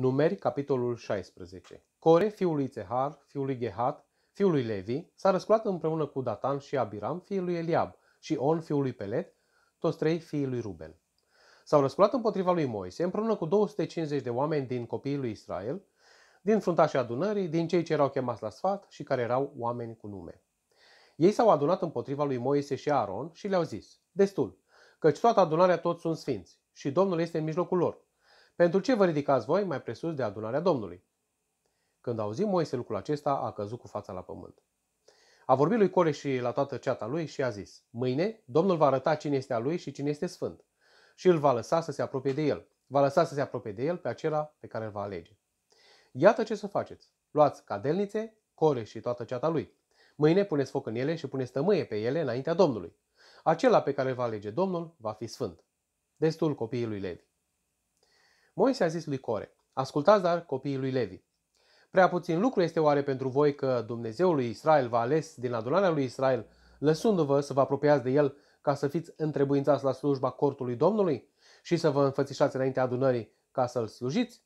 Numeri, capitolul 16. Core, fiul lui Țehar, fiul lui Gehat, fiul lui Levi, s-a răsculat împreună cu Datan și Abiram, fiul lui Eliab, și On, fiul lui Pelet, toți trei fiii lui Ruben. S-au răsculat împotriva lui Moise, împreună cu 250 de oameni din copiii lui Israel, din fruntașii adunării, din cei ce erau chemați la sfat și care erau oameni cu nume. Ei s-au adunat împotriva lui Moise și Aaron și le-au zis, destul, căci toată adunarea toți sunt sfinți și Domnul este în mijlocul lor, pentru ce vă ridicați voi mai presus de adunarea Domnului? Când auzi Moise lucrul acesta, a căzut cu fața la pământ. A vorbit lui Core și la toată ceata lui și a zis, Mâine Domnul va arăta cine este a lui și cine este sfânt și îl va lăsa să se apropie de el. Va lăsa să se apropie de el pe acela pe care îl va alege. Iată ce să faceți. Luați cadelnițe, core și toată ceata lui. Mâine puneți foc în ele și puneți tămâie pe ele înaintea Domnului. Acela pe care îl va alege Domnul va fi sfânt. Destul copiii lui Levi. Moise a zis lui Core, ascultați dar copiii lui Levi. Prea puțin lucru este oare pentru voi că Dumnezeul lui Israel v-a ales din adunarea lui Israel, lăsându-vă să vă apropiați de el ca să fiți întrebuințați la slujba cortului Domnului și să vă înfățișați înaintea adunării ca să-l slujiți?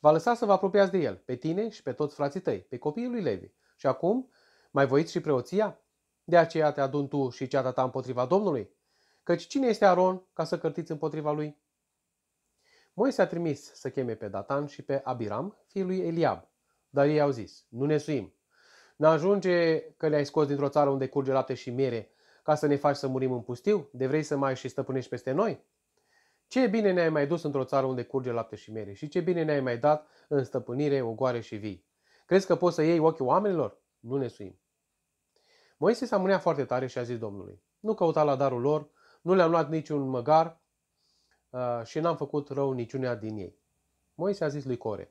Va lăsa să vă apropiați de el, pe tine și pe toți frații tăi, pe copiii lui Levi. Și acum, mai voiți și preoția? De aceea te adun tu și ceata ta împotriva Domnului. Căci cine este Aron ca să cărtiți împotriva lui? Moise a trimis să cheme pe Datan și pe Abiram, fiul lui Eliab, dar ei au zis, nu ne suim. N-ajunge că le-ai scos dintr-o țară unde curge lapte și miere, ca să ne faci să murim în pustiu? De vrei să mai și stăpânești peste noi? Ce bine ne-ai mai dus într-o țară unde curge lapte și miere și ce bine ne-ai mai dat în stăpânire ogoare și vii. Crezi că poți să iei ochii oamenilor? Nu ne suim. Moise s-a mânea foarte tare și a zis Domnului, nu căuta la darul lor, nu le-am luat niciun măgar, Uh, și n-am făcut rău niciunea din ei. Moise a zis lui Core,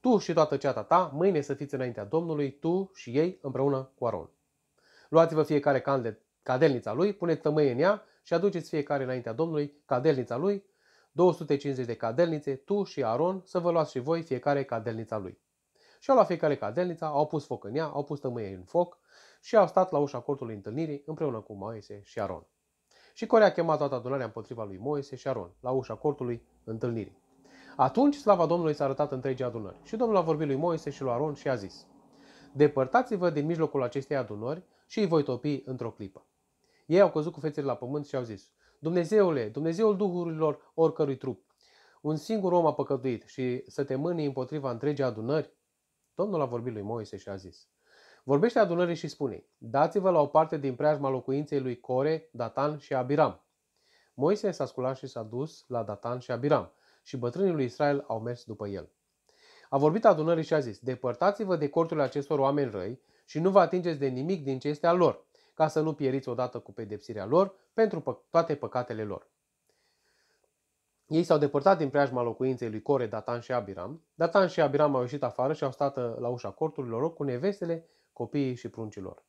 tu și toată ceata ta, mâine să fiți înaintea Domnului, tu și ei împreună cu Aron. Luați-vă fiecare candel cadelnița lui, puneți tămâie în ea și aduceți fiecare înaintea Domnului cadelnița lui, 250 de cadelnițe, tu și Aron, să vă luați și voi fiecare cadelnița lui. Și au luat fiecare cadelnița, au pus foc în ea, au pus tămâie în foc și au stat la ușa cortului întâlnirii împreună cu Moise și Aron. Și Corea a chemat toată adunarea împotriva lui Moise și Aron, la ușa cortului întâlnirii. Atunci slava Domnului s-a arătat întregii adunări și Domnul a vorbit lui Moise și lui Aron și a zis, Depărtați-vă din mijlocul acestei adunări și îi voi topi într-o clipă. Ei au căzut cu fețele la pământ și au zis, Dumnezeule, Dumnezeul duhurilor oricărui trup, un singur om a păcătuit și să te mâni împotriva întregii adunări? Domnul a vorbit lui Moise și a zis, Vorbește adunării și spune, dați-vă la o parte din preajma locuinței lui Core, Datan și Abiram. Moise s-a sculat și s-a dus la Datan și Abiram și bătrânii lui Israel au mers după el. A vorbit adunării și a zis, depărtați-vă de corturile acestor oameni răi și nu vă atingeți de nimic din ce este al lor, ca să nu pieriți odată cu pedepsirea lor pentru toate păcatele lor. Ei s-au depărtat din preajma locuinței lui Core, Datan și Abiram. Datan și Abiram au ieșit afară și au stat uh, la ușa corturilor lor cu nevestele copiii și pruncilor.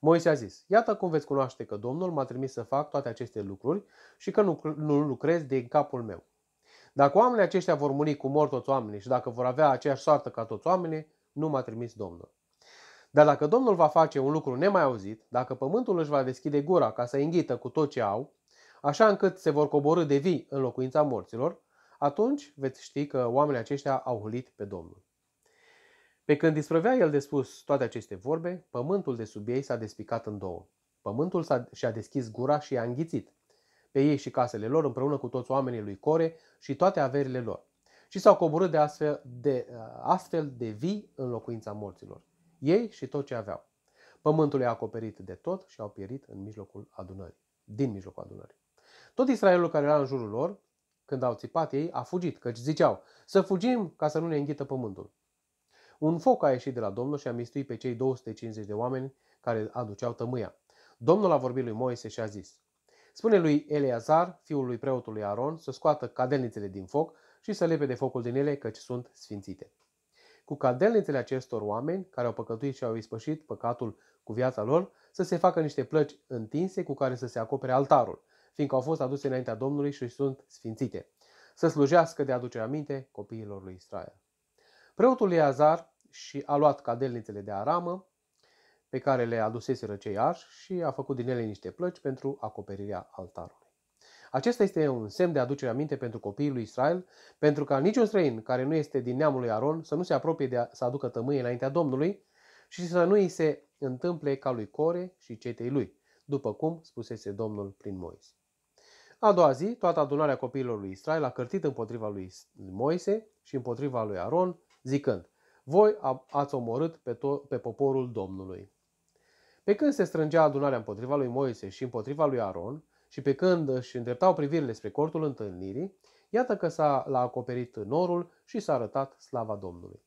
Moise a zis, iată cum veți cunoaște că Domnul m-a trimis să fac toate aceste lucruri și că nu, nu lucrez din capul meu. Dacă oamenii aceștia vor muri cu mor toți oamenii și dacă vor avea aceeași soartă ca toți oamenii, nu m-a trimis Domnul. Dar dacă Domnul va face un lucru nemai auzit, dacă pământul își va deschide gura ca să înghită cu tot ce au, așa încât se vor coborâ de vii în locuința morților, atunci veți ști că oamenii aceștia au hulit pe Domnul. Pe când isprăvea el de spus toate aceste vorbe, pământul de sub ei s-a despicat în două. Pământul s-a, și-a deschis gura și i-a înghițit. Pe ei și casele lor, împreună cu toți oamenii lui Core și toate averile lor. Și s-au coborât de astfel de, uh, astfel de vii în locuința morților. Ei și tot ce aveau. Pământul i-a acoperit de tot și au pierit în mijlocul adunării. Din mijlocul adunării. Tot Israelul care era în jurul lor, când au țipat ei, a fugit, căci ziceau, să fugim ca să nu ne înghită pământul. Un foc a ieșit de la Domnul și a mistuit pe cei 250 de oameni care aduceau tămâia. Domnul a vorbit lui Moise și a zis, Spune lui Eleazar, fiul lui preotului Aron, să scoată cadelnițele din foc și să lepe de focul din ele, căci sunt sfințite. Cu cadelnițele acestor oameni, care au păcătuit și au ispășit păcatul cu viața lor, să se facă niște plăci întinse cu care să se acopere altarul, fiindcă au fost aduse înaintea Domnului și sunt sfințite, să slujească de aducere aminte copiilor lui Israel. Preotul Eleazar și a luat cadelnițele de aramă pe care le aduseseră cei arși și a făcut din ele niște plăci pentru acoperirea altarului. Acesta este un semn de aducere aminte pentru copiii lui Israel, pentru ca niciun străin care nu este din neamul lui Aron să nu se apropie de a, să aducă tămâie înaintea Domnului și să nu îi se întâmple ca lui Core și cetei lui, după cum spusese Domnul prin Moise. A doua zi, toată adunarea copiilor lui Israel a cărtit împotriva lui Moise și împotriva lui Aron, zicând, voi ați omorât pe, to- pe poporul Domnului. Pe când se strângea adunarea împotriva lui Moise și împotriva lui Aron, și pe când își îndreptau privirile spre cortul întâlnirii, iată că s-a l-a acoperit norul și s-a arătat slava Domnului.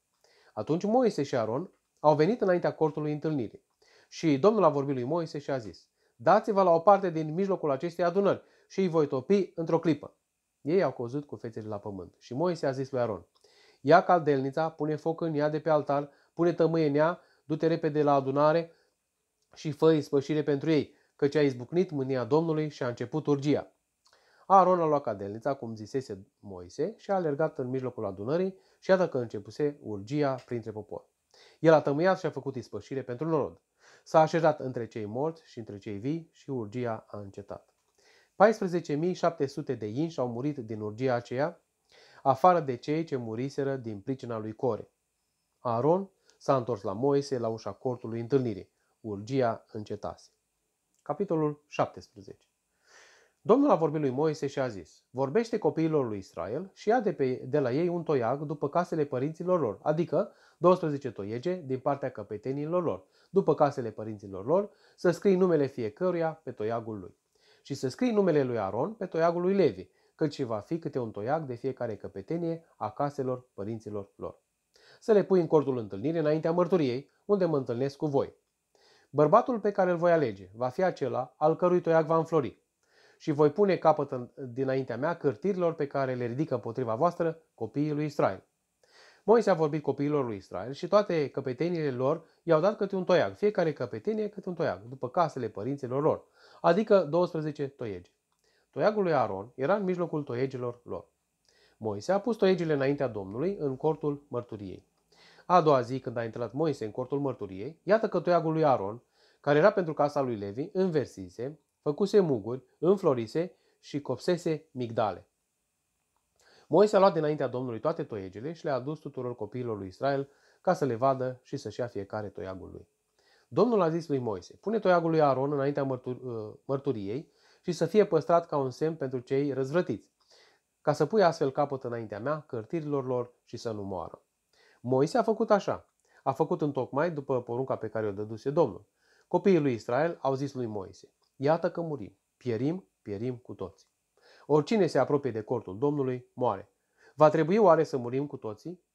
Atunci Moise și Aron au venit înaintea cortului întâlnirii. Și Domnul a vorbit lui Moise și a zis, Dați-vă la o parte din mijlocul acestei adunări și îi voi topi într-o clipă. Ei au căzut cu fețele la pământ. Și Moise a zis lui Aron, Ia caldelnița, pune foc în ea de pe altar, pune tămâie în ea, du-te repede la adunare și fă ispășire pentru ei, căci a izbucnit mânia Domnului și a început urgia. Aaron a luat caldelnița, cum zisese Moise, și a alergat în mijlocul adunării și iată că începuse urgia printre popor. El a tămâiat și a făcut ispășire pentru norod. S-a așezat între cei morți și între cei vii și urgia a încetat. 14.700 de inși au murit din urgia aceea, afară de cei ce muriseră din pricina lui Core. Aaron s-a întors la Moise la ușa cortului întâlnirii. Urgia încetase. Capitolul 17 Domnul a vorbit lui Moise și a zis, vorbește copiilor lui Israel și ia de, pe, de la ei un toiag după casele părinților lor, adică 12 toiege din partea căpetenilor lor, după casele părinților lor, să scrii numele fiecăruia pe toiagul lui. Și să scrii numele lui Aron pe toiagul lui Levi căci va fi câte un toiac de fiecare căpetenie a caselor părinților lor. Să le pui în cortul întâlnirii înaintea mărturiei, unde mă întâlnesc cu voi. Bărbatul pe care îl voi alege va fi acela al cărui toiac va înflori. Și voi pune capăt în, dinaintea mea cârtirilor pe care le ridică împotriva voastră copiii lui Israel. Moise a vorbit copiilor lui Israel și toate căpetenile lor i-au dat câte un toiac, fiecare căpetenie câte un toiac, după casele părinților lor, adică 12 toiegi. Toiagul lui Aron era în mijlocul toiegilor lor. Moise a pus toiegile înaintea Domnului în cortul mărturiei. A doua zi, când a intrat Moise în cortul mărturiei, iată că toiagul lui Aron, care era pentru casa lui Levi, înversise, făcuse muguri, înflorise și copsese migdale. Moise a luat dinaintea Domnului toate toiegele și le-a adus tuturor copiilor lui Israel ca să le vadă și să-și ia fiecare toiagul lui. Domnul a zis lui Moise, pune toiagul lui Aron înaintea uh, mărturiei și să fie păstrat ca un semn pentru cei răzvrătiți, ca să pui astfel capăt înaintea mea cărtirilor lor și să nu moară. Moise a făcut așa. A făcut întocmai după porunca pe care o dăduse Domnul. Copiii lui Israel au zis lui Moise, iată că murim, pierim, pierim cu toți. Oricine se apropie de cortul Domnului, moare. Va trebui oare să murim cu toții?